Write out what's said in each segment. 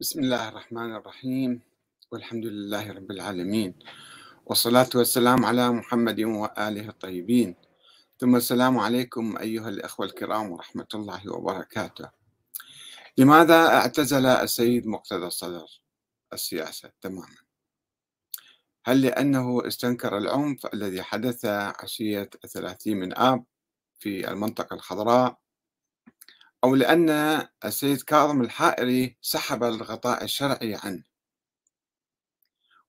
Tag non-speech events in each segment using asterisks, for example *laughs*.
بسم الله الرحمن الرحيم والحمد لله رب العالمين والصلاة والسلام على محمد وآله الطيبين ثم السلام عليكم أيها الأخوة الكرام ورحمة الله وبركاته لماذا اعتزل السيد مقتدى الصدر السياسة تماما هل لأنه استنكر العنف الذي حدث عشية 30 من آب في المنطقة الخضراء أو لأن السيد كاظم الحائري سحب الغطاء الشرعي عنه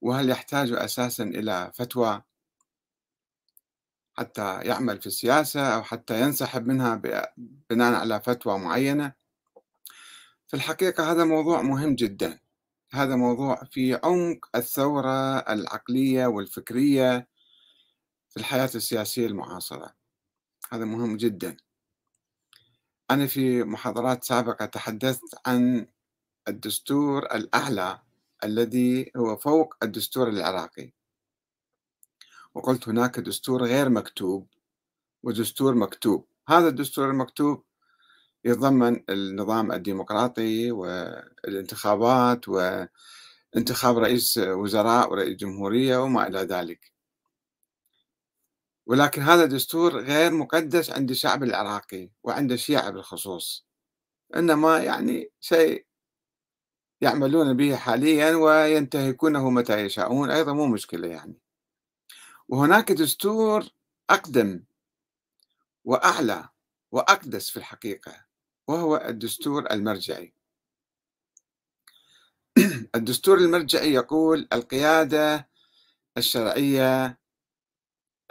وهل يحتاج أساسا إلى فتوى حتى يعمل في السياسة أو حتى ينسحب منها بناء على فتوى معينة في الحقيقة هذا موضوع مهم جدا هذا موضوع في عمق الثورة العقلية والفكرية في الحياة السياسية المعاصرة هذا مهم جداً أنا في محاضرات سابقة تحدثت عن الدستور الأعلى الذي هو فوق الدستور العراقي وقلت هناك دستور غير مكتوب ودستور مكتوب هذا الدستور المكتوب يتضمن النظام الديمقراطي والانتخابات وانتخاب رئيس وزراء ورئيس جمهورية وما إلى ذلك ولكن هذا دستور غير مقدس عند الشعب العراقي وعند الشيعة بالخصوص إنما يعني شيء يعملون به حاليا وينتهكونه متى يشاءون أيضا مو مشكلة يعني وهناك دستور أقدم وأعلى وأقدس في الحقيقة وهو الدستور المرجعي *clears throat* الدستور المرجعي يقول القيادة الشرعية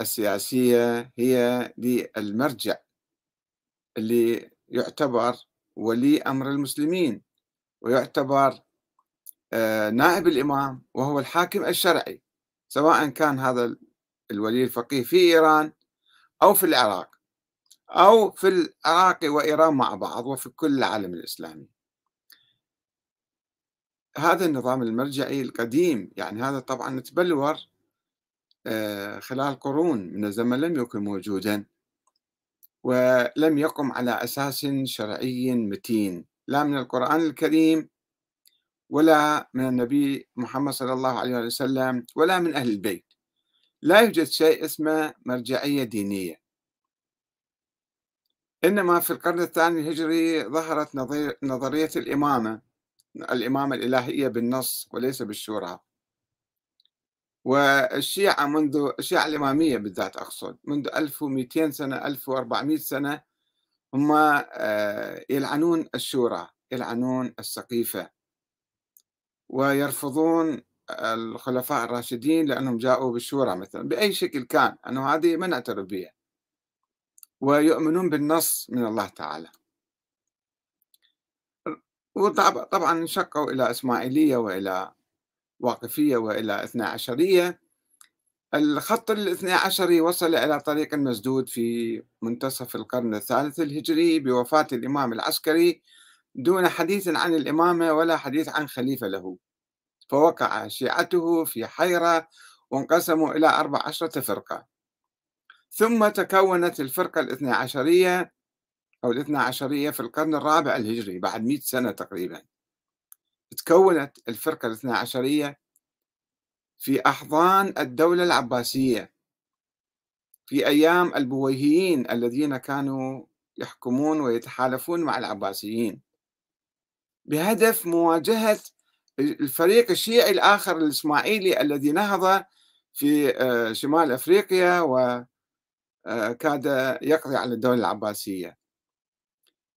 السياسية هي للمرجع اللي يعتبر ولي أمر المسلمين ويعتبر آه، نائب الإمام وهو الحاكم الشرعي سواء كان هذا الولي الفقيه في إيران أو في العراق أو في العراق وإيران مع بعض وفي كل العالم الإسلامي هذا النظام المرجعي القديم يعني هذا طبعا تبلور آه، خلال قرون من الزمن لم يكن موجودا ولم يقم على أساس شرعي متين لا من القرآن الكريم ولا من النبي محمد صلى الله عليه وسلم ولا من أهل البيت لا يوجد شيء اسمه مرجعية دينية إنما في القرن الثاني الهجري ظهرت نظرية الإمامة الإمامة الإلهية بالنص وليس بالشورى والشيعة منذ الشيعة الإمامية بالذات أقصد منذ 1200 سنة 1400 سنة هم آه، يلعنون الشورى يلعنون السقيفة ويرفضون الخلفاء الراشدين لأنهم جاءوا بالشورى مثلا بأي شكل كان أنه هذه من نعترف بها ويؤمنون بالنص من الله تعالى وطبعا انشقوا إلى إسماعيلية وإلى واقفية وإلى اثنا عشرية الخط الاثنى عشري وصل إلى طريق مسدود في منتصف القرن الثالث الهجري بوفاة الإمام العسكري دون حديث عن الإمامة ولا حديث عن خليفة له فوقع شيعته في حيرة وانقسموا إلى أربع عشرة فرقة ثم تكونت الفرقة الاثنى عشرية أو الاثنى عشرية في القرن الرابع الهجري بعد مئة سنة تقريباً تكونت الفرقة الاثنى عشرية في أحضان الدولة العباسية في أيام البويهيين الذين كانوا يحكمون ويتحالفون مع العباسيين بهدف مواجهة الفريق الشيعي الآخر الإسماعيلي الذي نهض في آه، شمال أفريقيا وكاد آه، يقضي على الدولة العباسية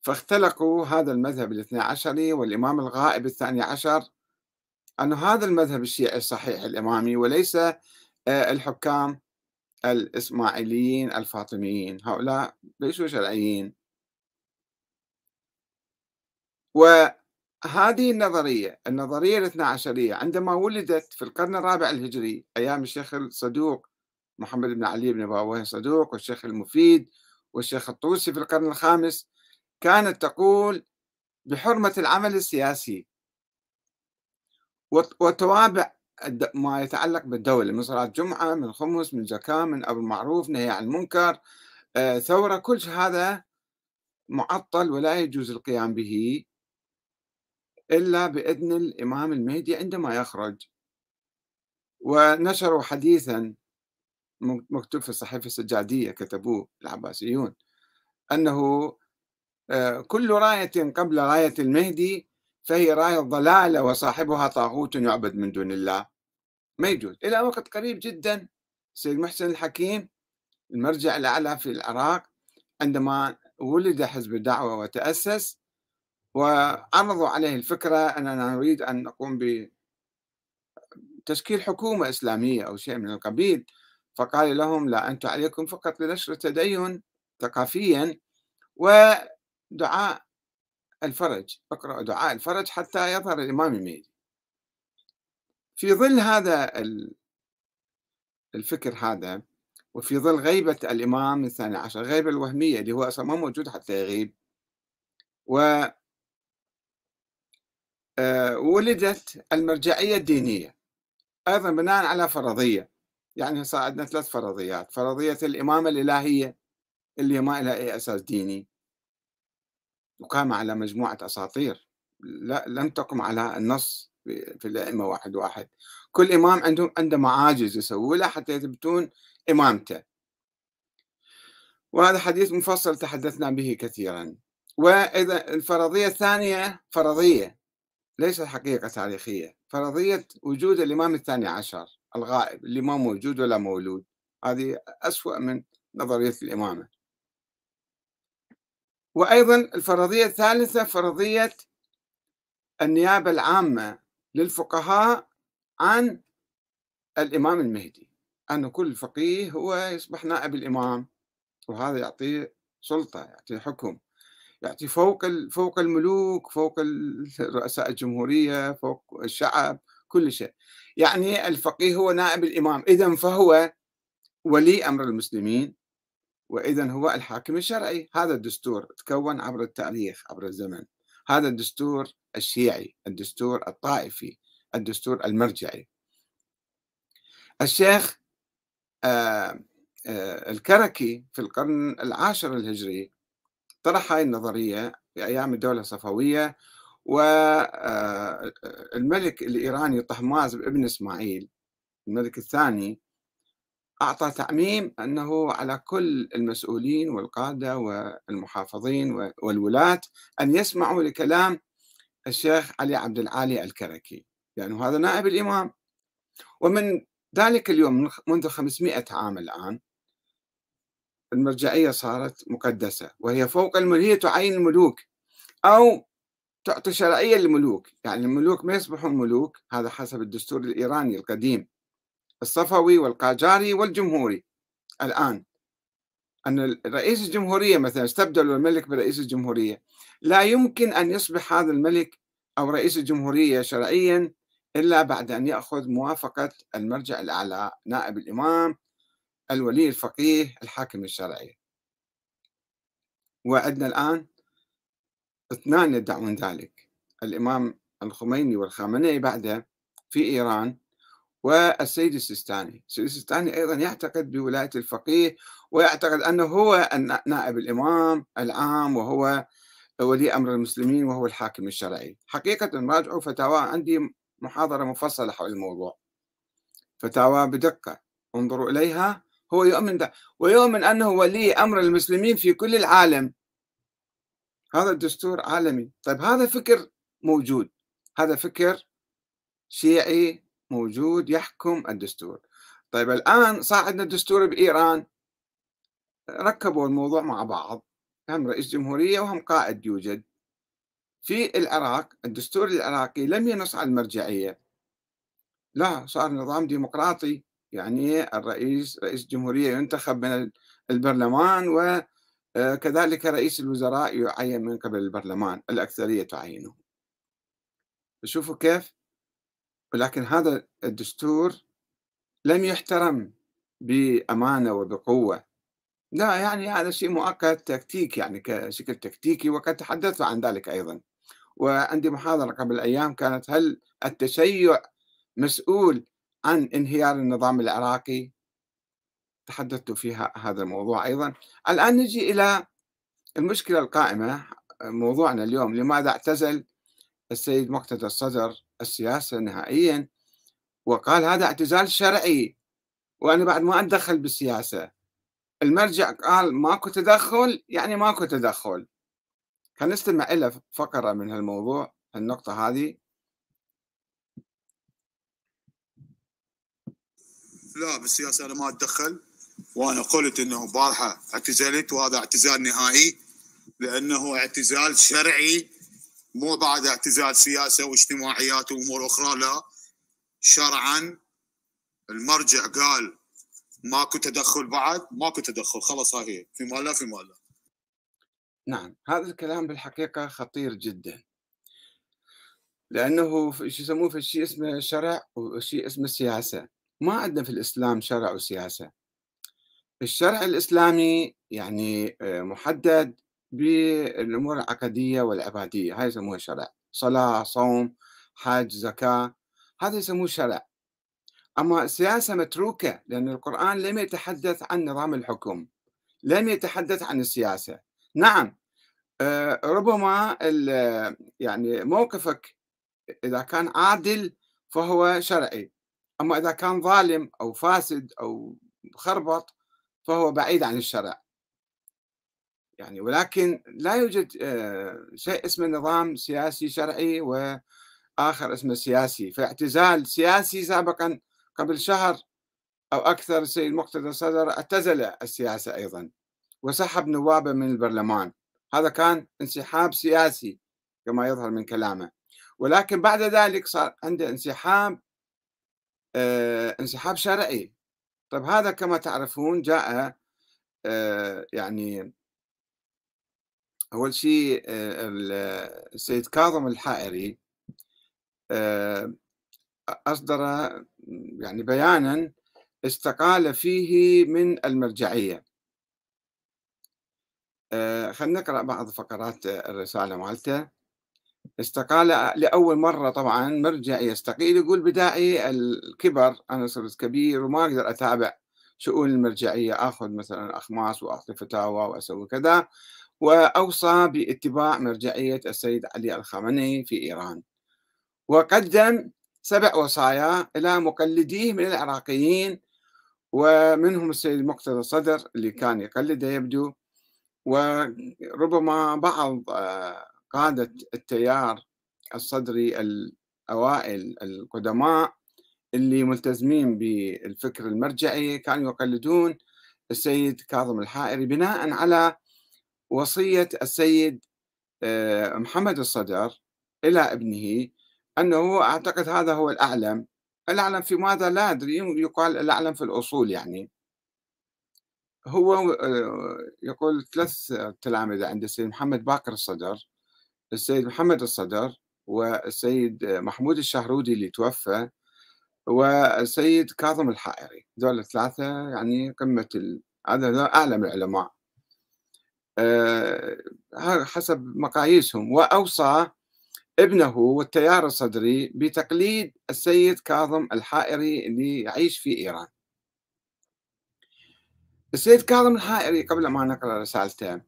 فاختلقوا هذا المذهب الاثنى عشري والإمام الغائب الثاني عشر أن هذا المذهب الشيعي الصحيح الإمامي وليس آه، الحكام الإسماعيليين الفاطميين هؤلاء ليسوا شرعيين وهذه النظرية النظرية الاثنى عشرية عندما ولدت في القرن الرابع الهجري أيام الشيخ الصدوق محمد بن علي بن باويه صدوق والشيخ المفيد والشيخ الطوسي في القرن الخامس كانت تقول بحرمة العمل السياسي وتوابع ما يتعلق بالدولة من صلاة جمعة من خمس من زكاة من أمر معروف نهي عن المنكر آه، ثورة كل هذا معطل ولا يجوز القيام به إلا بإذن الإمام المهدي عندما يخرج ونشروا حديثا مكتوب في الصحيفة السجادية كتبوه العباسيون أنه كل راية قبل راية المهدي فهي راية ضلالة وصاحبها طاغوت يعبد من دون الله ما يجوز إلى وقت قريب جدا سيد محسن الحكيم المرجع الأعلى في العراق عندما ولد حزب الدعوة وتأسس وعرضوا عليه الفكرة أننا نريد أن نقوم بتشكيل حكومة إسلامية أو شيء من القبيل فقال لهم لا أنتم عليكم فقط لنشر تدين ثقافيا و دعاء الفرج اقرأ دعاء الفرج حتى يظهر الإمام المهدي في ظل هذا الفكر هذا وفي ظل غيبة الإمام الثاني عشر غيبة الوهمية اللي هو أصلا ما موجود حتى يغيب و آه، ولدت المرجعية الدينية أيضا بناء على فرضية يعني صار عندنا ثلاث فرضيات فرضية الإمامة الإلهية اللي ما لها أي أساس ديني تقام على مجموعة أساطير لا لم تقم على النص في الأئمة واحد واحد كل إمام عنده عنده معاجز يسوي له حتى يثبتون إمامته وهذا حديث مفصل تحدثنا به كثيرا وإذا الفرضية الثانية فرضية ليست حقيقة تاريخية فرضية وجود الإمام الثاني عشر الغائب اللي ما موجود ولا مولود هذه أسوأ من نظرية الإمامة وأيضا الفرضية الثالثة فرضية النيابة العامة للفقهاء عن الإمام المهدي أن كل فقيه هو يصبح نائب الإمام وهذا يعطيه سلطة يعطيه حكم يعطي فوق فوق الملوك فوق رؤساء الجمهورية فوق الشعب كل شيء يعني الفقيه هو نائب الإمام إذا فهو ولي أمر المسلمين وإذا هو الحاكم الشرعي هذا الدستور تكون عبر التاريخ عبر الزمن هذا الدستور الشيعي الدستور الطائفي الدستور المرجعي الشيخ آه، آه، الكركي في القرن العاشر الهجري طرح هاي النظرية في أيام الدولة الصفوية والملك آه، الإيراني طهماسب ابن إسماعيل الملك الثاني أعطى تعميم أنه على كل المسؤولين والقادة والمحافظين والولاة أن يسمعوا لكلام الشيخ علي عبد العالي الكركي لأنه يعني هذا نائب الإمام ومن ذلك اليوم منذ 500 عام الآن المرجعية صارت مقدسة وهي فوق الملوك تعين الملوك أو تعطي شرعية للملوك يعني الملوك ما يصبحون ملوك هذا حسب الدستور الإيراني القديم الصفوي والقاجاري والجمهوري الآن أن رئيس الجمهورية مثلا استبدلوا الملك برئيس الجمهورية لا يمكن أن يصبح هذا الملك أو رئيس الجمهورية شرعيا إلا بعد أن يأخذ موافقة المرجع الأعلى نائب الإمام الولي الفقيه الحاكم الشرعي وعندنا الآن اثنان يدعون ذلك الإمام الخميني والخامنئي بعده في إيران والسيد السيستاني السيد السيستاني أيضا يعتقد بولاية الفقيه ويعتقد أنه هو نائب الإمام العام وهو ولي أمر المسلمين وهو الحاكم الشرعي حقيقة راجعوا فتاوى عندي محاضرة مفصلة حول الموضوع فتاوى بدقة انظروا إليها هو يؤمن ده ويؤمن أنه ولي أمر المسلمين في كل العالم هذا الدستور عالمي طيب هذا فكر موجود هذا فكر شيعي موجود يحكم الدستور طيب الآن صار عندنا الدستور بإيران ركبوا الموضوع مع بعض هم رئيس جمهورية وهم قائد يوجد في العراق الدستور العراقي لم ينص على المرجعية لا صار نظام ديمقراطي يعني الرئيس رئيس الجمهورية ينتخب من البرلمان وكذلك آه، رئيس الوزراء يعين من قبل البرلمان الأكثرية تعينه شوفوا كيف ولكن هذا الدستور لم يحترم بأمانة وبقوة لا يعني هذا شيء مؤقت تكتيك يعني كشكل تكتيكي وقد تحدثت عن ذلك أيضا وعندي محاضرة قبل أيام كانت هل التشيع مسؤول عن انهيار النظام العراقي تحدثت فيها هذا الموضوع أيضا الآن نجي إلى المشكلة القائمة موضوعنا اليوم لماذا اعتزل السيد مقتدى الصدر السياسة نهائيا وقال هذا اعتزال شرعي وأنا بعد ما أتدخل بالسياسة المرجع قال ماكو تدخل يعني ماكو تدخل خلينا نستمع إلى فقرة من هالموضوع النقطة هذه لا بالسياسة أنا ما أتدخل وأنا قلت أنه بارحة اعتزلت وهذا اعتزال نهائي لأنه اعتزال شرعي مو بعد اعتزال سياسه واجتماعيات وامور اخرى لا شرعا المرجع قال ماكو تدخل بعد ماكو تدخل خلاص هاي فيما لا فيما لا نعم هذا الكلام بالحقيقة خطير جدا لأنه شو يسموه في شيء اسمه شرع وشيء اسمه سياسة ما عندنا في الإسلام شرع وسياسة الشرع الإسلامي يعني آه، محدد بالامور العقديه والعباديه هاي يسموها شرع صلاه صوم حج زكاه هذا يسموه شرع اما السياسه متروكه لان القران لم يتحدث عن نظام الحكم لم يتحدث عن السياسه نعم آه، ربما يعني موقفك اذا كان عادل فهو شرعي اما اذا كان ظالم او فاسد او خربط فهو بعيد عن الشرع يعني ولكن لا يوجد آه، شيء اسمه نظام سياسي شرعي واخر اسمه سياسي فاعتزال سياسي سابقا قبل شهر او اكثر السيد مقتدى صدر اعتزل السياسه ايضا وسحب نوابه من البرلمان هذا كان انسحاب سياسي كما يظهر من كلامه ولكن بعد ذلك صار عنده انسحاب آه انسحاب شرعي طيب هذا كما تعرفون جاء آه يعني أول شيء آه، السيد كاظم الحائري آه، أصدر يعني بيانا استقال فيه من المرجعية آه، خلينا نقرأ بعض فقرات الرسالة مالته استقال لأول مرة طبعا مرجع يستقيل يقول بدائي الكبر أنا صرت كبير وما أقدر أتابع شؤون المرجعية أخذ مثلا أخماس وأعطي فتاوى وأسوي كذا وأوصى باتباع مرجعية السيد علي الخامنئي في إيران وقدم سبع وصايا إلى مقلديه من العراقيين ومنهم السيد مقتدى الصدر اللي كان يقلده يبدو وربما بعض آه، قادة التيار الصدري الأوائل القدماء اللي ملتزمين بالفكر المرجعي كانوا يقلدون السيد كاظم الحائري بناء على وصية السيد آه، محمد الصدر إلى ابنه أنه أعتقد هذا هو الأعلم الأعلم في ماذا لا أدري يقال الأعلم في الأصول يعني هو آه، يقول ثلاث تلامذة عند السيد محمد باكر الصدر السيد محمد الصدر والسيد آه، محمود الشهرودي اللي توفى والسيد كاظم الحائري دول الثلاثة يعني قمة هذا أعلم العلماء آه، حسب مقاييسهم وأوصى ابنه والتيار الصدري بتقليد السيد كاظم الحائري اللي يعيش في إيران السيد كاظم الحائري قبل ما نقرأ رسالته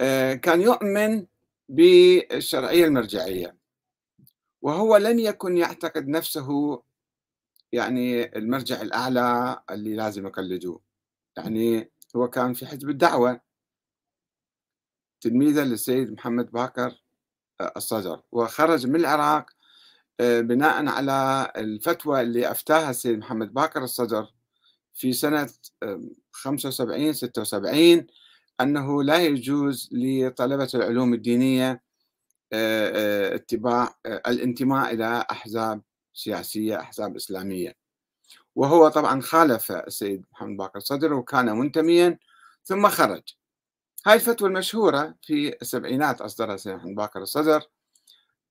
آه، كان يؤمن بالشرعية المرجعية وهو لم يكن يعتقد نفسه يعني المرجع الأعلى اللي لازم يقلدوه يعني هو كان في حزب الدعوة تلميذا للسيد محمد باكر آه، الصدر وخرج من العراق آه، بناء على الفتوى اللي أفتاها السيد محمد باكر الصدر في سنة 75 آه، 76 أنه لا يجوز لطلبة العلوم الدينية اتباع الانتماء إلى أحزاب سياسية أحزاب إسلامية وهو طبعا خالف السيد محمد باكر الصدر وكان منتميا ثم خرج هاي الفتوى المشهورة في السبعينات أصدرها سيد باكر الصدر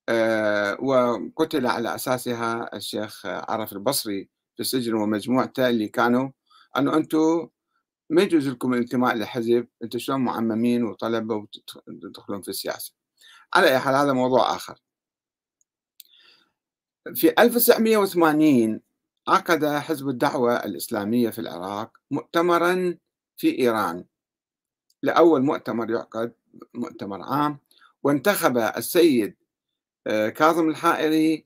آه، وقتل على أساسها الشيخ عرف البصري في السجن ومجموعته اللي كانوا أنه أنتم ما يجوز لكم الانتماء لحزب أنتم شلون معممين وطلبة وتدخلون في السياسة على أي حال هذا موضوع آخر في 1980 عقد حزب الدعوة الإسلامية في العراق مؤتمرا في إيران لأول مؤتمر يعقد مؤتمر عام وانتخب السيد آه، كاظم الحائري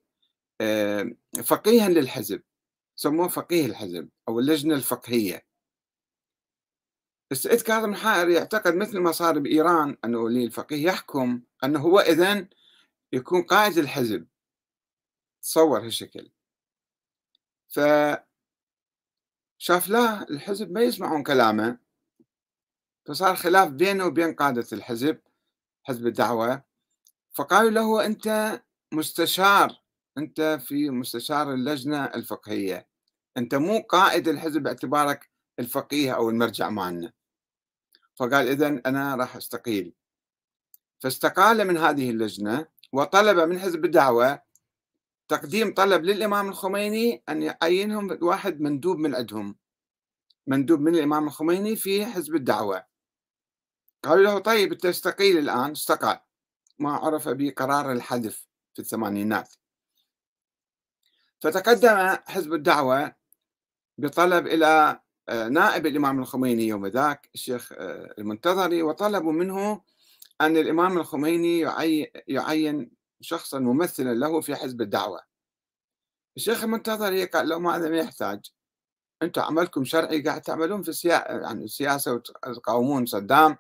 آه، فقيها للحزب سموه فقيه الحزب أو اللجنة الفقهية السيد كاظم الحائري يعتقد مثل ما صار بإيران أن ولي الفقيه يحكم أنه هو إذن يكون قائد الحزب تصور هالشكل ف شاف لا الحزب ما يسمعون كلامه فصار خلاف بينه وبين قادة الحزب حزب الدعوة فقالوا له أنت مستشار أنت في مستشار اللجنة الفقهية أنت مو قائد الحزب باعتبارك الفقيه أو المرجع مالنا فقال إذا أنا راح أستقيل فاستقال من هذه اللجنة وطلب من حزب الدعوة تقديم طلب للإمام الخميني أن يعينهم واحد مندوب من عندهم مندوب من الإمام الخميني في حزب الدعوة قالوا له طيب أنت استقيل الآن استقال ما عرف بقرار الحذف في الثمانينات فتقدم حزب الدعوة بطلب إلى آه، نائب الإمام الخميني يوم ذاك الشيخ آه، المنتظري وطلبوا منه أن الإمام الخميني يعين شخصا ممثلا له في حزب الدعوة الشيخ المنتظري قال له ما هذا ما يحتاج أنتم عملكم شرعي قاعد تعملون في السياسه يعني السياسة وتقاومون صدام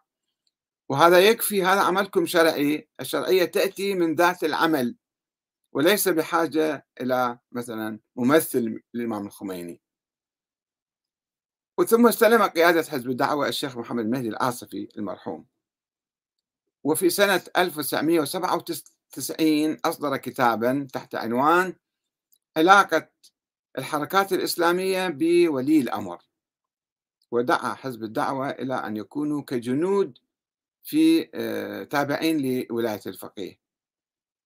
وهذا يكفي هذا عملكم شرعي الشرعية تأتي من ذات العمل وليس بحاجة إلى مثلا ممثل للإمام الخميني وثم استلم قيادة حزب الدعوة الشيخ محمد مهدي العاصفي المرحوم وفي سنة 1997 أصدر كتابا تحت عنوان علاقة الحركات الإسلامية بولي الأمر ودعا حزب الدعوة إلى أن يكونوا كجنود في آه، تابعين لولاية الفقيه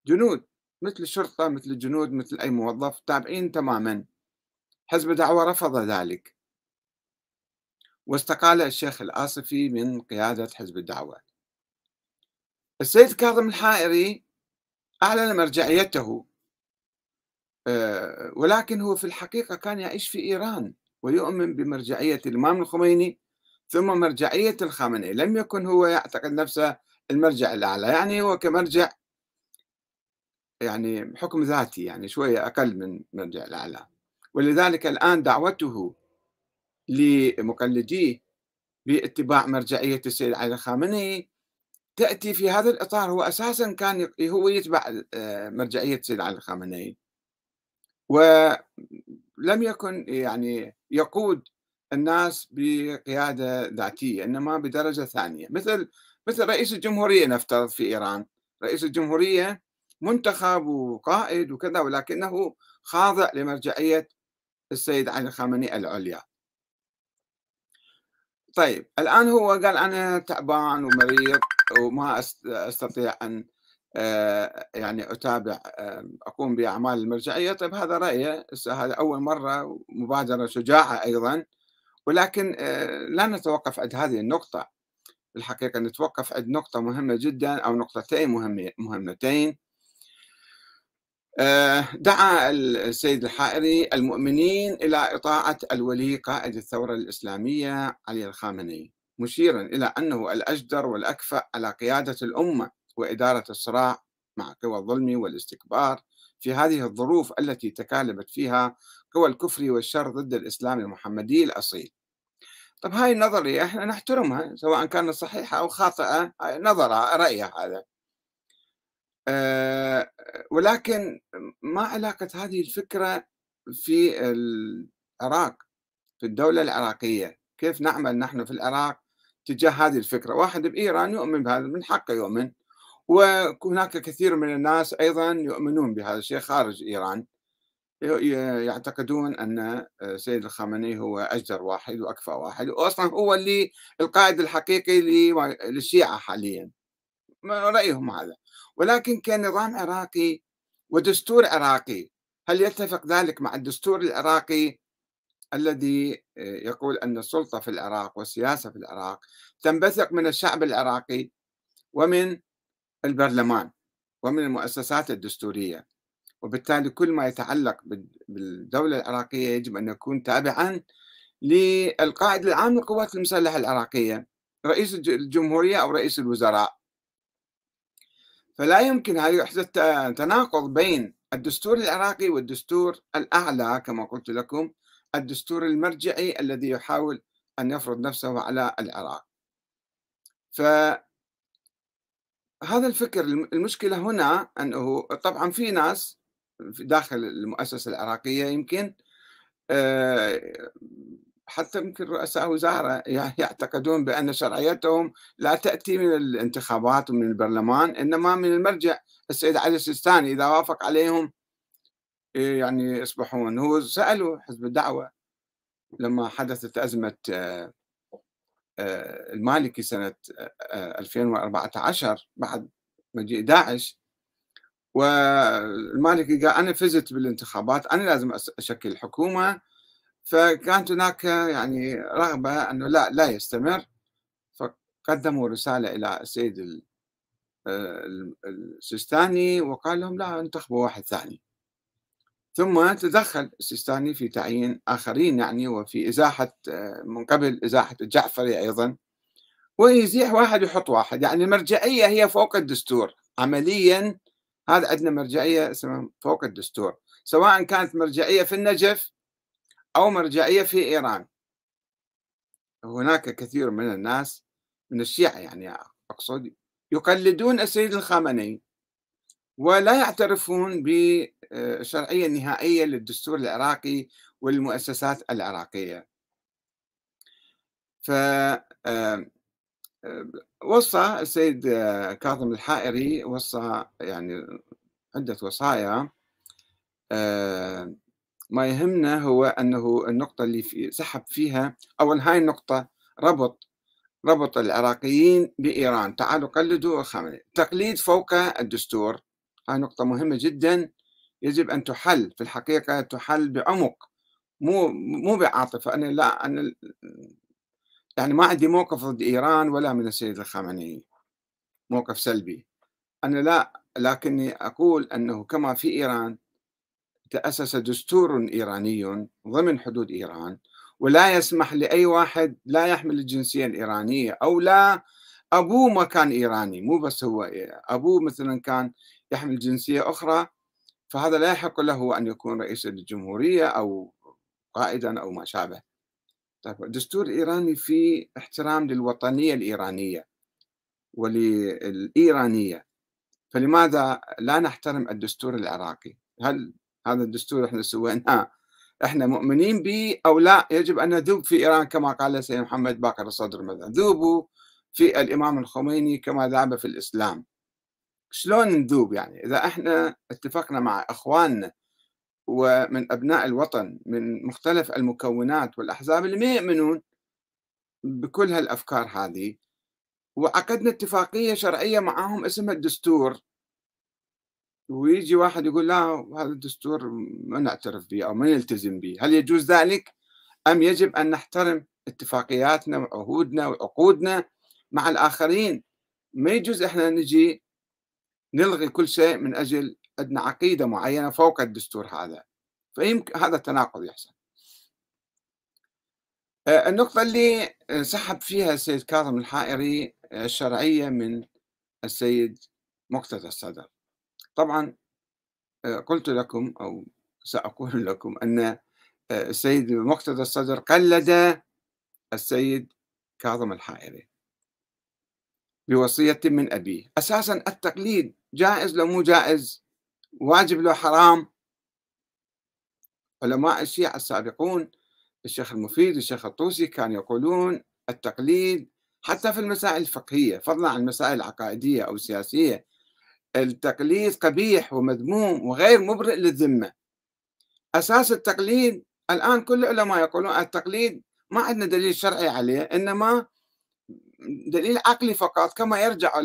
جنود مثل الشرطة مثل الجنود مثل أي موظف تابعين تماما حزب دعوة رفض ذلك واستقال الشيخ الآصفي من قيادة حزب الدعوة السيد كاظم الحائري أعلن مرجعيته آه، ولكن هو في الحقيقة كان يعيش في إيران ويؤمن بمرجعية الإمام الخميني ثم مرجعية الخامنئي لم يكن هو يعتقد نفسه المرجع الأعلى يعني هو كمرجع يعني حكم ذاتي يعني شوية أقل من مرجع الأعلى ولذلك الآن دعوته لمقلديه باتباع مرجعية السيد علي الخامنئي تأتي في هذا الإطار هو أساسا كان هو يتبع آه، مرجعية السيد علي الخامنئي ولم يكن يعني يقود الناس بقياده ذاتيه انما بدرجه ثانيه مثل مثل رئيس الجمهوريه نفترض في ايران رئيس الجمهوريه منتخب وقائد وكذا ولكنه خاضع لمرجعيه السيد علي الخامنئي العليا طيب الان هو قال انا تعبان ومريض وما استطيع ان آه، يعني اتابع آه، اقوم باعمال المرجعيه طيب هذا رايه هذا اول مره مبادره شجاعه ايضا ولكن آه، لا نتوقف عند هذه النقطة الحقيقة نتوقف عند نقطة مهمة جدا أو نقطتين مهمتين آه، دعا السيد الحائري المؤمنين إلى إطاعة الولي قائد الثورة الإسلامية علي الخامنئي مشيرا إلى أنه الأجدر والأكفأ على قيادة الأمة وإدارة الصراع مع قوى الظلم والاستكبار في هذه الظروف التي تكالبت فيها قوى الكفر والشر ضد الإسلام المحمدي الأصيل طب هاي النظرية احنا نحترمها سواء كانت صحيحة أو خاطئة نظرة رأيها هذا أه ولكن ما علاقة هذه الفكرة في العراق في الدولة العراقية كيف نعمل نحن في العراق تجاه هذه الفكرة واحد بإيران يؤمن بهذا من حقه يؤمن وهناك كثير من الناس أيضا يؤمنون بهذا الشيء خارج إيران إيه، يعتقدون ان آه، سيد الخامنئي هو اجدر واحد واكفى واحد واصلا هو اللي القائد الحقيقي للشيعه حاليا رايهم هذا ولكن كنظام عراقي ودستور عراقي هل يتفق ذلك مع الدستور العراقي الذي آه، يقول ان السلطه في العراق والسياسه في العراق تنبثق من الشعب العراقي ومن البرلمان ومن المؤسسات الدستوريه وبالتالي كل ما يتعلق بالدولة العراقية يجب أن يكون تابعا للقائد العام للقوات المسلحة العراقية رئيس الجمهورية أو رئيس الوزراء فلا يمكن أن يحدث تناقض بين الدستور العراقي والدستور الأعلى كما قلت لكم الدستور المرجعي الذي يحاول أن يفرض نفسه على العراق فهذا الفكر المشكلة هنا أنه طبعا في ناس داخل المؤسسة العراقية يمكن آه، حتى يمكن رؤساء وزارة يعتقدون بأن شرعيتهم لا تأتي من الانتخابات ومن البرلمان إنما من المرجع السيد علي السيستاني إذا وافق عليهم إيه، يعني يصبحون هو سألوا حزب الدعوة لما حدثت أزمة آه، آه، المالكي سنة 2014 بعد مجيء داعش والمالكي قال انا فزت بالانتخابات انا لازم اشكل حكومه فكانت هناك يعني رغبه انه لا لا يستمر فقدموا رساله الى السيد السيستاني وقال لهم لا انتخبوا واحد ثاني ثم تدخل السيستاني في تعيين آخرين يعني وفي إزاحة من قبل إزاحة الجعفري أيضا ويزيح واحد يحط واحد يعني المرجعية هي فوق الدستور عمليا هذا عندنا مرجعية اسمها فوق الدستور سواء كانت مرجعية في النجف أو مرجعية في إيران هناك كثير من الناس من الشيعة يعني أقصد يقلدون السيد الخامنئي ولا يعترفون بشرعية آه، نهائية للدستور العراقي والمؤسسات العراقية ف آه، وصى السيد كاظم الحائري وصى يعني عدة وصايا آه، ما يهمنا هو أنه النقطة اللي في سحب فيها أولا هاي النقطة ربط ربط العراقيين بإيران تعالوا قلدوا الخامنئي تقليد فوق الدستور هاي نقطة مهمة جدا يجب أن تحل في الحقيقة تحل بعمق مو مو بعاطفة أنا لا أنا يعني ما عندي موقف ضد إيران ولا من السيد الخامنئي موقف سلبي أنا لا لكني أقول أنه كما في إيران تأسس دستور إيراني ضمن حدود إيران ولا يسمح لأي واحد لا يحمل الجنسية الإيرانية أو لا أبوه ما كان إيراني مو بس هو أبوه مثلا كان يحمل جنسية أخرى فهذا لا يحق له أن يكون رئيس للجمهورية أو قائدا أو ما شابه طيب الدستور الايراني في احترام للوطنية الإيرانية وللإيرانية فلماذا لا نحترم الدستور العراقي هل هذا الدستور احنا سويناه احنا مؤمنين به او لا يجب ان نذوب في ايران كما قال سيد محمد باقر الصدر مثلا ذوبوا في الامام الخميني كما ذاب في الاسلام شلون نذوب يعني اذا احنا اتفقنا مع اخواننا ومن أبناء الوطن من مختلف المكونات والأحزاب اللي ما يؤمنون بكل هالأفكار هذه وعقدنا اتفاقية شرعية معاهم اسمها الدستور ويجي واحد يقول لا هذا الدستور ما نعترف به أو ما نلتزم به هل يجوز ذلك أم يجب أن نحترم اتفاقياتنا وعهودنا وعقودنا مع الآخرين ما يجوز إحنا نجي نلغي كل شيء من أجل عندنا عقيدة معينة فوق الدستور هذا فيمكن هذا التناقض يحصل آه، النقطة اللي سحب فيها السيد كاظم الحائري آه، الشرعية من السيد مقتدى الصدر طبعا آه، قلت لكم أو سأقول *laughs* لكم أن السيد مقتدى الصدر قلد السيد كاظم الحائري بوصية من أبيه أساسا التقليد جائز لو مو جائز واجب لو حرام علماء الشيعة السابقون الشيخ المفيد والشيخ الطوسي كانوا يقولون التقليد حتى في المسائل الفقهية فضلا عن المسائل العقائدية أو السياسية التقليد قبيح ومذموم وغير مبرئ للذمة أساس التقليد الآن كل العلماء يقولون التقليد ما عندنا دليل شرعي عليه إنما دليل عقلي فقط كما يرجع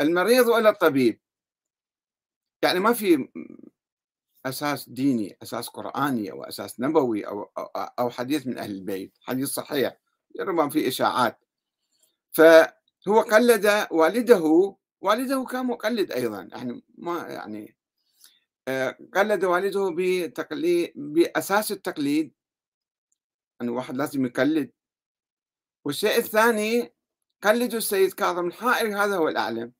المريض إلى الطبيب يعني ما في اساس ديني اساس قراني او اساس نبوي او او حديث من اهل البيت حديث صحيح ربما في اشاعات فهو إيه. قلد والده والده كان مقلد ايضا يعني ما يعني آه، قلد والده بتقليد باساس التقليد ان يعني واحد لازم يقلد والشيء الثاني قلدوا السيد كاظم الحائري هذا هو الاعلم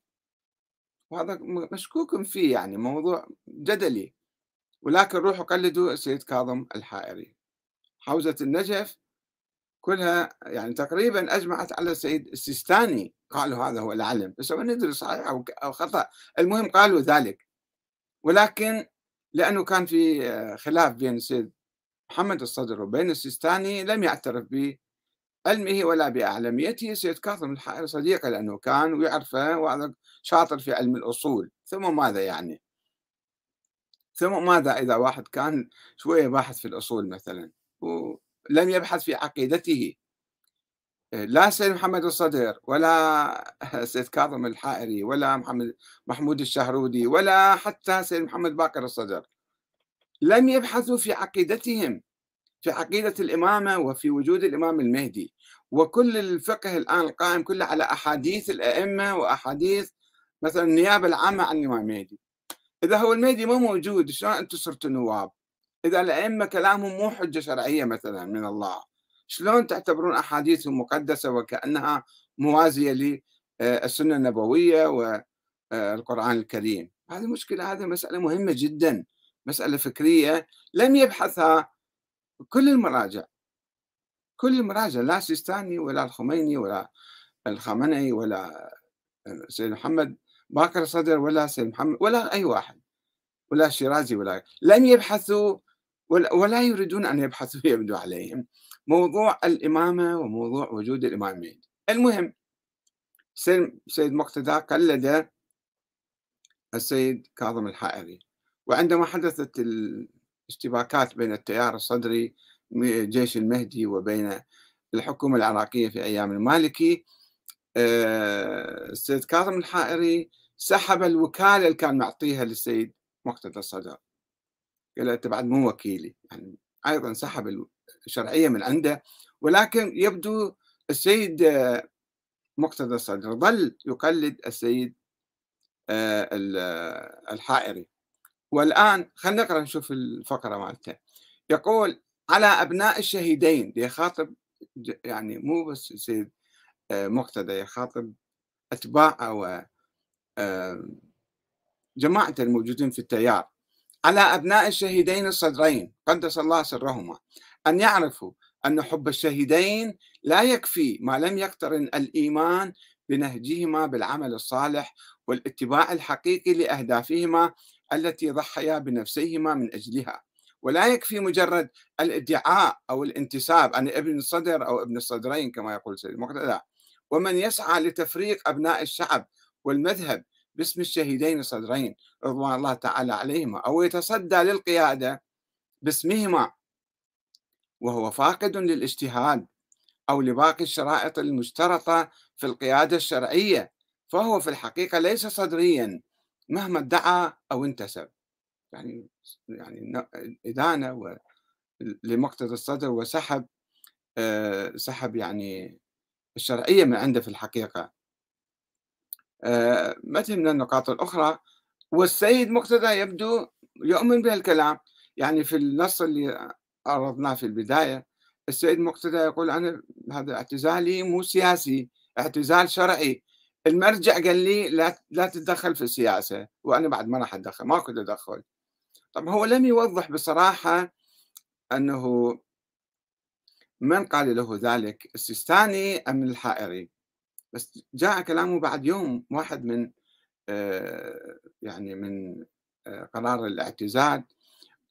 وهذا مشكوك فيه يعني موضوع جدلي ولكن روحوا قلدوا السيد كاظم الحائري حوزة النجف كلها يعني تقريبا أجمعت على السيد السيستاني قالوا هذا هو العلم بس ما ندري صحيح أو خطأ المهم قالوا ذلك ولكن لأنه كان في خلاف بين السيد محمد الصدر وبين السيستاني لم يعترف به علمه ولا بأعلميته سيد كاظم الحائري صديقه لأنه كان ويعرفه وهذا شاطر في علم الأصول ثم ماذا يعني ثم ماذا إذا واحد كان شوية باحث في الأصول مثلا ولم يبحث في عقيدته لا سيد محمد الصدر ولا *laughs* سيد كاظم الحائري ولا محمد محمود الشهرودي ولا حتى سيد محمد باقر الصدر لم يبحثوا في عقيدتهم في عقيدة الإمامة وفي وجود الإمام المهدي وكل الفقه الآن القائم كله على أحاديث الأئمة وأحاديث مثلا النيابة العامة عن الإمام المهدي إذا هو المهدي مو موجود شلون أنتم صرتوا نواب إذا الأئمة كلامهم مو حجة شرعية مثلا من الله شلون تعتبرون أحاديثهم مقدسة وكأنها موازية للسنة آه، النبوية والقرآن آه، الكريم هذه مشكلة هذه مسألة مهمة جدا مسألة فكرية لم يبحثها كل المراجع كل المراجع لا سيستاني ولا الخميني ولا الخامنئي ولا آه، سيد محمد باكر صدر ولا سيد محمد ولا أي واحد ولا شيرازي ولا لم يبحثوا ولا يريدون أن يبحثوا *laughs* يبدو عليهم موضوع الإمامة وموضوع وجود الإمامين المهم سيد مقتدى قلد السيد كاظم الحائري وعندما حدثت الاشتباكات بين التيار الصدري جيش المهدي وبين الحكومة العراقية في أيام المالكي آه، السيد كاظم الحائري سحب الوكالة اللي كان معطيها للسيد مقتدى الصدر قال أنت بعد مو وكيلي يعني أيضا سحب الشرعية من عنده ولكن يبدو السيد آه، مقتدى الصدر ظل يقلد السيد آه، الحائري والآن خلينا نقرأ نشوف الفقرة مالته يقول على أبناء الشهيدين يخاطب يعني مو بس سيد آه، مقتدى يخاطب أتباعه آه، و جماعة الموجودين في التيار على أبناء الشهيدين الصدرين قدس الله سرهما أن يعرفوا أن حب الشهيدين لا يكفي ما لم يقترن الإيمان بنهجهما بالعمل الصالح والاتباع الحقيقي لأهدافهما التي ضحيا بنفسيهما من أجلها ولا يكفي مجرد الادعاء أو الانتساب عن ابن الصدر أو ابن الصدرين كما يقول سيد المقتدى ومن يسعى لتفريق أبناء الشعب والمذهب باسم الشهيدين الصدرين رضوان الله تعالى عليهما أو يتصدى للقيادة باسمهما وهو فاقد للاجتهاد أو لباقي الشرائط المشترطة في القيادة الشرعية فهو في الحقيقة ليس صدريا مهما ادعى أو انتسب يعني يعني إدانة لمقتضى الصدر وسحب سحب يعني الشرعية من عنده في الحقيقة ما تهمنا النقاط الأخرى والسيد مقتدى يبدو يؤمن بهالكلام يعني في النص اللي عرضناه في البداية السيد مقتدى يقول أنا هذا اعتزالي مو سياسي اعتزال شرعي المرجع قال لي لا لا تتدخل في السياسة وأنا بعد ما راح أتدخل ما كنت أدخل طب هو لم يوضح بصراحة أنه من قال له ذلك السيستاني أم الحائري بس جاء كلامه بعد يوم واحد من آه، يعني من آه، قرار الاعتزال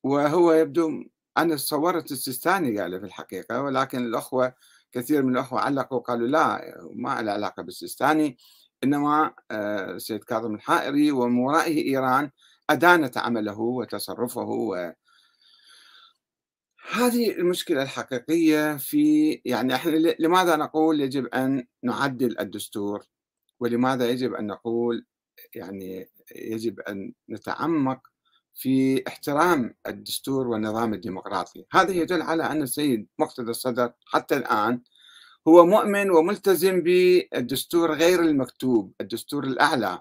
وهو يبدو أنا صورت السيستاني قال في الحقيقة ولكن الأخوة كثير من الأخوة علقوا قالوا لا ما له علاقة بالسيستاني إنما آه، السيد كاظم الحائري ومن ورائه إيران أدانت عمله وتصرفه و هذه المشكلة الحقيقية في يعني احنا لماذا نقول يجب أن نعدل الدستور ولماذا يجب أن نقول يعني يجب أن نتعمق في احترام الدستور والنظام الديمقراطي هذا يدل على أن السيد مقتدى الصدر حتى الآن هو مؤمن وملتزم بالدستور غير المكتوب الدستور الأعلى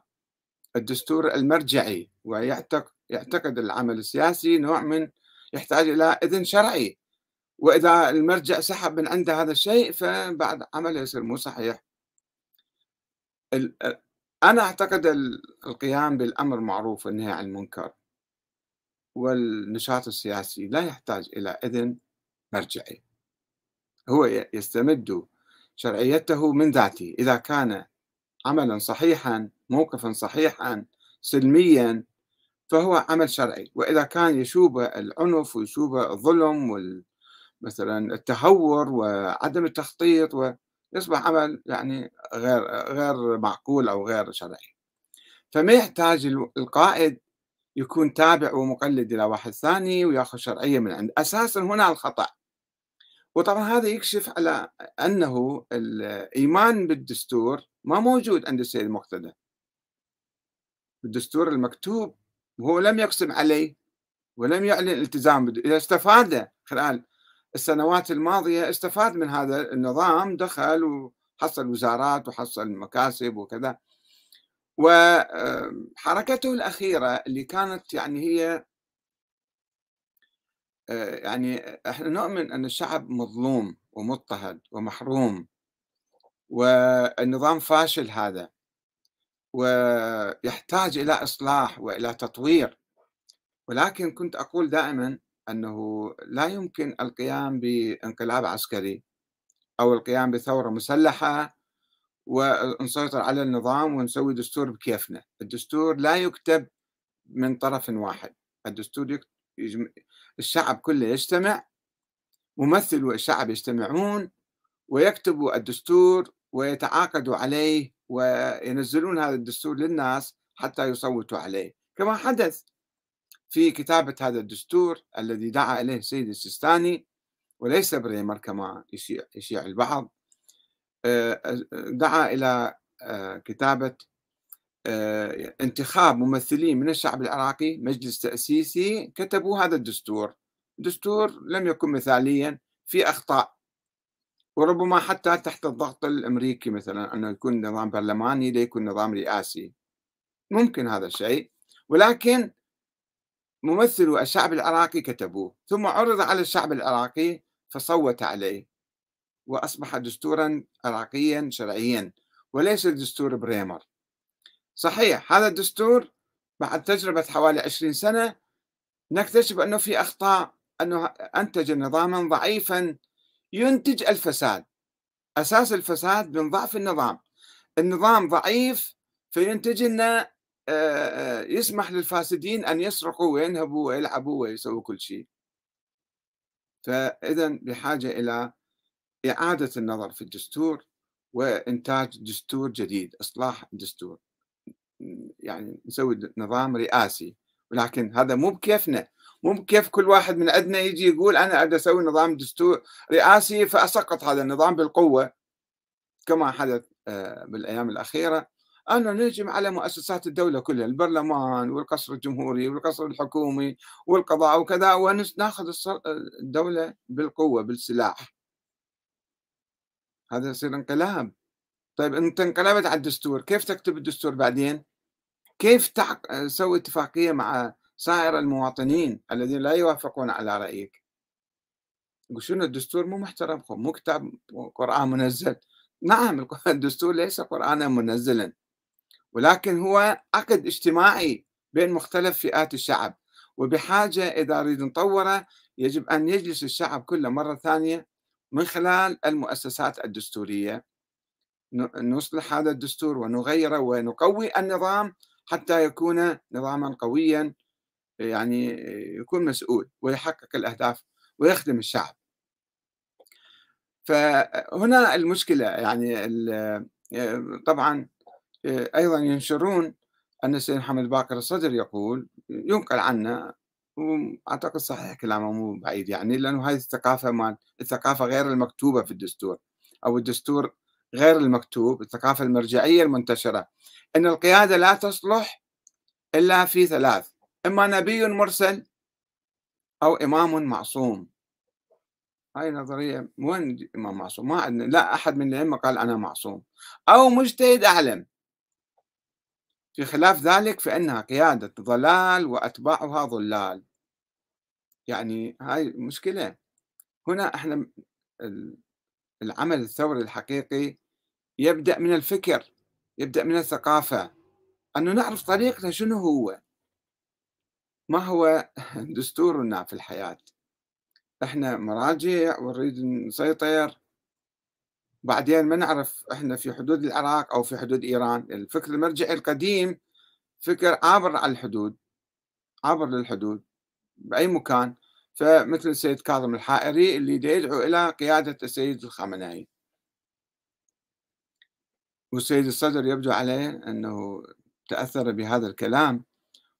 الدستور المرجعي ويعتقد العمل السياسي نوع من يحتاج إلى إذن شرعي وإذا المرجع سحب من عنده هذا الشيء فبعد عمله يصير مو صحيح أنا أعتقد القيام بالأمر معروف والنهي عن المنكر والنشاط السياسي لا يحتاج إلى إذن مرجعي هو يستمد شرعيته من ذاته إذا كان عملا صحيحا موقفا صحيحا سلميا فهو عمل شرعي وإذا كان يشوب العنف ويشوب الظلم وال مثلا التهور وعدم التخطيط ويصبح عمل يعني غير غير معقول او غير شرعي فما يحتاج القائد يكون تابع ومقلد الى واحد ثاني وياخذ شرعيه من عند اساسا هنا الخطا وطبعا هذا يكشف على انه الايمان بالدستور ما موجود عند السيد المقتدى بالدستور المكتوب وهو لم يقسم عليه ولم يعلن التزام إذا استفاد خلال السنوات الماضية استفاد من هذا النظام دخل وحصل وزارات وحصل مكاسب وكذا وحركته الأخيرة اللي كانت يعني هي آه، يعني احنا نؤمن ان الشعب مظلوم ومضطهد ومحروم والنظام فاشل هذا ويحتاج إلى إصلاح وإلى تطوير ولكن كنت أقول دائما أنه لا يمكن القيام بانقلاب عسكري أو القيام بثورة مسلحة ونسيطر على النظام ونسوي دستور بكيفنا الدستور لا يكتب من طرف واحد الدستور يجم... الشعب كله يجتمع ممثل والشعب يجتمعون ويكتبوا الدستور ويتعاقدوا عليه وينزلون هذا الدستور للناس حتى يصوتوا عليه كما حدث في كتابة هذا الدستور الذي دعا إليه السيد السيستاني وليس بريمر كما يشيع البعض آه، آه، دعا إلى آه، كتابة انتخاب ممثلين من الشعب العراقي مجلس تأسيسي كتبوا هذا الدستور دستور لم يكن مثاليا في أخطاء وربما حتى تحت الضغط الامريكي مثلا انه يكون نظام برلماني ليكون نظام رئاسي ممكن هذا الشيء ولكن ممثلو الشعب العراقي كتبوه ثم عرض على الشعب العراقي فصوت عليه واصبح دستورا عراقيا شرعيا وليس دستور بريمر صحيح هذا الدستور بعد تجربه حوالي 20 سنه نكتشف انه في اخطاء انه انتج نظاما ضعيفا ينتج الفساد أساس الفساد من ضعف النظام النظام ضعيف فينتج لنا آه، آه، يسمح للفاسدين أن يسرقوا وينهبوا ويلعبوا ويسووا كل شيء فإذا بحاجة إلى إعادة النظر في الدستور وإنتاج دستور جديد إصلاح الدستور يعني نسوي نظام رئاسي ولكن هذا مو بكيفنا مو كيف كل واحد من عندنا يجي يقول انا اريد اسوي نظام دستور رئاسي فاسقط هذا النظام بالقوه كما حدث آه، بالايام الاخيره أنا نهجم على مؤسسات الدولة كلها البرلمان والقصر الجمهوري والقصر الحكومي والقضاء وكذا وناخذ آه، الدولة بالقوة بالسلاح هذا يصير انقلاب طيب أنت انقلبت على الدستور كيف تكتب الدستور بعدين كيف آه، تسوي اتفاقية مع سائر المواطنين الذين لا يوافقون على رأيك يقول شنو الدستور مو محترم مو كتاب قرآن منزل نعم *laughs* الدستور ليس قرآنا منزلا ولكن هو عقد اجتماعي بين مختلف فئات الشعب وبحاجة إذا نريد نطوره يجب أن يجلس الشعب كله مرة ثانية من خلال المؤسسات الدستورية نصلح هذا الدستور ونغيره ونقوي النظام حتى يكون نظاما قويا يعني يكون مسؤول ويحقق الأهداف ويخدم الشعب فهنا المشكلة يعني آه، طبعا آه، أيضا ينشرون أن السيد محمد باقر الصدر يقول ينقل عنا وأعتقد صحيح كلامه مو بعيد يعني لأنه هذه الثقافة ما الثقافة غير المكتوبة في الدستور أو الدستور غير المكتوب الثقافة المرجعية المنتشرة أن القيادة لا تصلح إلا في ثلاث إما نبي مرسل أو إمام معصوم هاي نظرية وين إمام معصوم ما عندنا لا أحد من الأئمة قال أنا معصوم أو مجتهد أعلم في خلاف ذلك فإنها قيادة ضلال وأتباعها ضلال يعني هاي مشكلة هنا احنا العمل الثوري الحقيقي يبدأ من الفكر يبدأ من الثقافة أنه نعرف طريقنا شنو هو ما هو *laughs* دستورنا في الحياة احنا مراجع ونريد نسيطر بعدين ما نعرف احنا في حدود العراق او في حدود ايران الفكر المرجعي القديم فكر عابر على الحدود عابر للحدود باي مكان فمثل السيد كاظم الحائري اللي يدعو الى قياده السيد الخامنائي والسيد الصدر يبدو عليه انه تاثر بهذا الكلام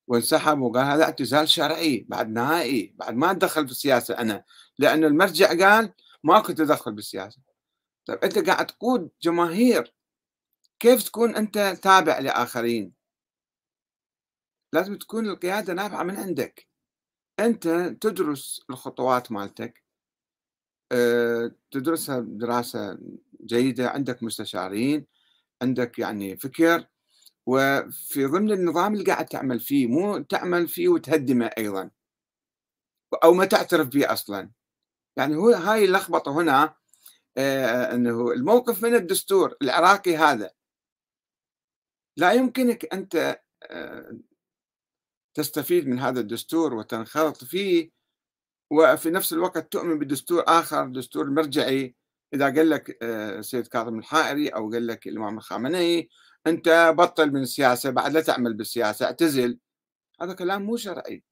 وانسحب وقال هذا اعتزال شرعي بعد نهائي بعد ما اتدخل في السياسه انا لأن المرجع قال ماكو تدخل بالسياسه طيب انت قاعد تقود جماهير كيف تكون انت تابع لاخرين لازم تكون القياده نابعه من عندك انت تدرس الخطوات مالتك آه، تدرسها دراسه جيده عندك مستشارين عندك يعني فكر وفي ضمن النظام اللي قاعد تعمل فيه مو تعمل فيه وتهدمه ايضا او ما تعترف به اصلا يعني هو هاي اللخبطه هنا آه، انه الموقف من الدستور العراقي هذا لا يمكنك انت آه، تستفيد من هذا الدستور وتنخرط فيه وفي نفس الوقت تؤمن بدستور اخر دستور مرجعي اذا قال لك السيد آه، كاظم الحائري او قال لك الامام الخامنئي انت بطل من السياسه بعد لا تعمل بالسياسه اعتزل هذا كلام مو شرعي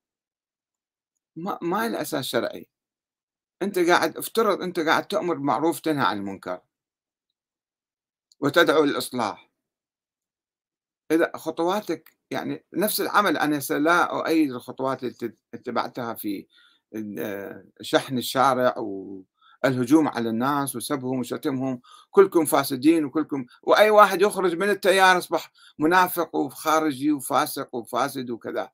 ما ما له اساس شرعي انت قاعد افترض انت قاعد تامر بمعروف تنهى عن المنكر وتدعو للاصلاح اذا خطواتك يعني نفس العمل انا لا اؤيد الخطوات اللي اتبعتها في شحن الشارع و الهجوم على الناس وسبهم وشتمهم كلكم فاسدين وكلكم واي واحد يخرج من التيار اصبح منافق وخارجي وفاسق وفاسد وكذا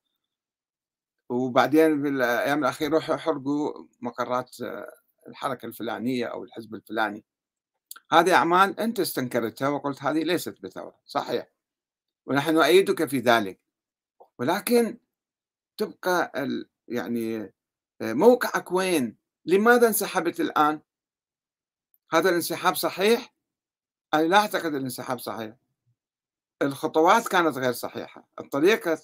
وبعدين في الايام الاخيره روحوا حرقوا مقرات آه، الحركه الفلانيه او الحزب الفلاني هذه اعمال انت استنكرتها وقلت هذه ليست بثوره صحيح ونحن نؤيدك في ذلك ولكن تبقى يعني آه، موقعك وين لماذا انسحبت الآن؟ هذا الانسحاب صحيح؟ أنا لا أعتقد الانسحاب صحيح الخطوات كانت غير صحيحة طريقة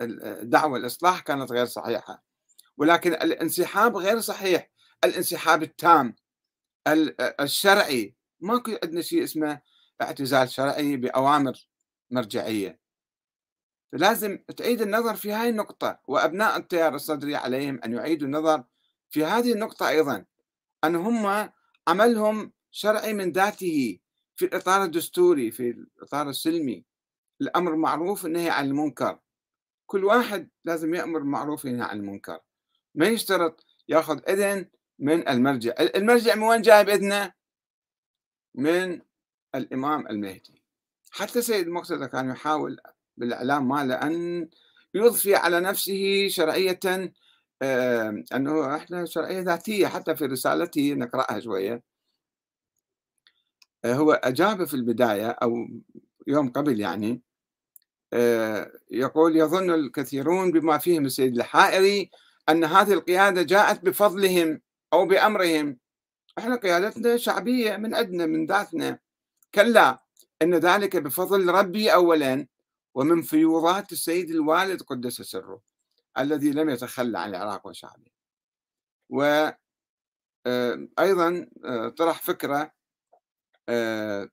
الدعوة الإصلاح كانت غير صحيحة ولكن الانسحاب غير صحيح الانسحاب التام الشرعي ما عندنا شيء اسمه اعتزال شرعي بأوامر مرجعية لازم تعيد النظر في هاي النقطة وأبناء التيار الصدري عليهم أن يعيدوا النظر في هذه النقطة أيضا أن هم عملهم شرعي من ذاته في الإطار الدستوري في الإطار السلمي الأمر معروف والنهي عن المنكر كل واحد لازم يأمر بالمعروف وينهى عن المنكر ما يشترط ياخذ إذن من المرجع المرجع من وين جايب إذنه من الإمام المهدي حتى سيد المقتدى كان يحاول بالإعلام ماله أن يضفي على نفسه شرعية آه، أنه إحنا شرعية ذاتية حتى في رسالته نقرأها شوية آه، هو أجاب في البداية أو يوم قبل يعني آه، يقول يظن الكثيرون بما فيهم السيد الحائري أن هذه القيادة جاءت بفضلهم أو بأمرهم احنا قيادتنا شعبية من أدنى من ذاتنا كلا إن ذلك بفضل ربي أولا ومن فيوضات السيد الوالد قدس سره الذي لم يتخلى عن العراق وشعبه وأيضا آه، آه، طرح فكرة آه،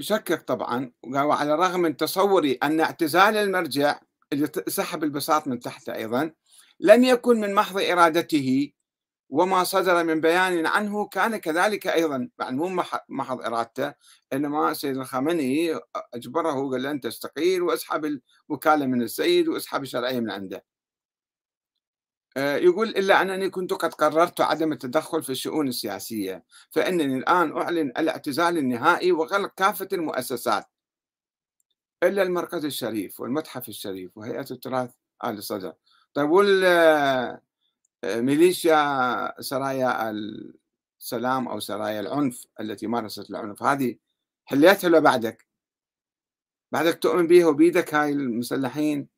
شكك طبعا وعلى الرغم من تصوري أن اعتزال المرجع اللي سحب البساط من تحته أيضا لم يكن من محض إرادته وما صدر من بيان عنه كان كذلك ايضا يعني مو محض ارادته انما السيد الخامنئي اجبره قال له انت استقيل واسحب الوكاله من السيد واسحب الشرعيه من عنده. آه، يقول الا انني كنت قد قررت عدم التدخل في الشؤون السياسيه فانني الان اعلن الاعتزال النهائي وغلق كافه المؤسسات الا المركز الشريف والمتحف الشريف وهيئه التراث ال الصدر. طيب وال آه، ميليشيا سرايا السلام او سرايا العنف التي مارست العنف هذه حليتها لو بعدك بعدك تؤمن بها وبيدك هاي المسلحين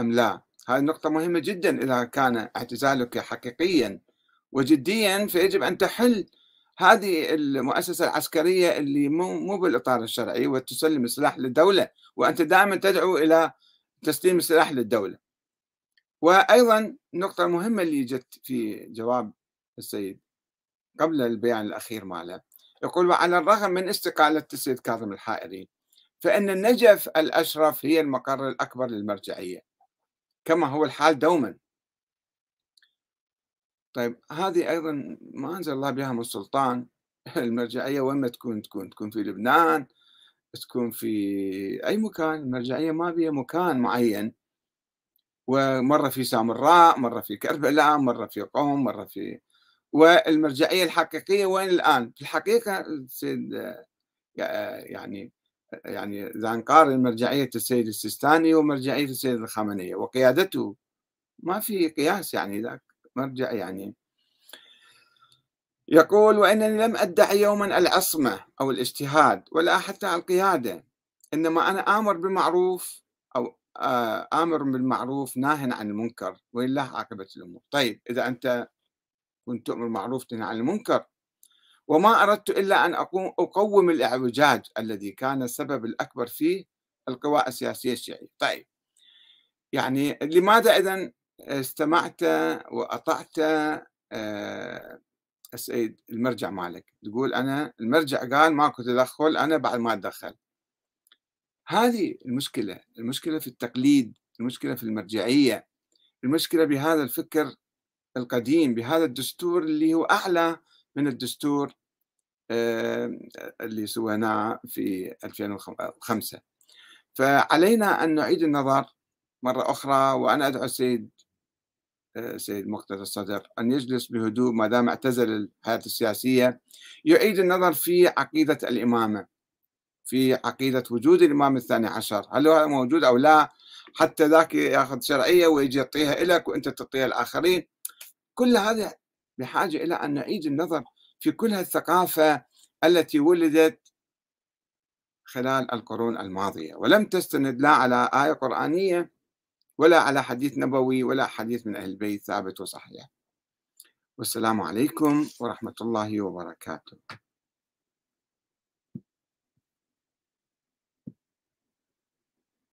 ام لا هاي النقطة مهمة جدا اذا كان اعتزالك حقيقيا وجديا فيجب ان تحل هذه المؤسسة العسكرية اللي مو مو بالاطار الشرعي وتسلم السلاح للدولة وانت دائما تدعو الى تسليم السلاح للدولة وأيضا نقطة مهمة اللي جت في جواب السيد قبل البيان الأخير ماله يقول وعلى الرغم من استقالة السيد كاظم الحائري فإن النجف الأشرف هي المقر الأكبر للمرجعية كما هو الحال دوما طيب هذه أيضا ما أنزل الله بها من سلطان *laughs* المرجعية وين ما تكون تكون تكون في لبنان تكون في أي مكان المرجعية ما بها مكان معين ومره في سامراء مره في كربلاء مره في قوم مره في والمرجعيه الحقيقيه وين الان في الحقيقه السيد يعني يعني اذا نقارن مرجعيه السيد السيستاني ومرجعيه السيد الخامنئي وقيادته ما في قياس يعني ذاك مرجع يعني يقول وانني لم ادعي يوما العصمه او الاجتهاد ولا حتى القياده انما انا امر بالمعروف او آه، آمر بالمعروف ناه عن المنكر ولله عاقبة الأمور طيب إذا أنت كنت تؤمر بالمعروف تنهى عن المنكر وما أردت إلا أن أقوم اقوم الإعوجاج الذي كان السبب الأكبر فيه القوى السياسية الشيعية طيب يعني لماذا إذا استمعت وأطعت آه، السيد المرجع مالك تقول أنا المرجع قال ماكو تدخل أنا بعد ما أتدخل هذه المشكلة المشكلة في التقليد المشكلة في المرجعية المشكلة بهذا الفكر القديم بهذا الدستور اللي هو أعلى من الدستور اللي سويناه في 2005 فعلينا أن نعيد النظر مرة أخرى وأنا أدعو السيد آه، سيد مقتدى الصدر أن يجلس بهدوء ما دام اعتزل الحياة السياسية يعيد النظر في عقيدة الإمامة في عقيدة وجود الإمام الثاني عشر هل هو موجود أو لا حتى ذاك ياخذ شرعية ويجي يعطيها إليك وأنت تعطيها الآخرين كل هذا بحاجة إلى أن نعيد النظر في كل هالثقافة التي ولدت خلال القرون الماضية ولم تستند لا على آية قرآنية ولا على حديث نبوي ولا حديث من أهل البيت ثابت وصحيح والسلام عليكم ورحمة الله وبركاته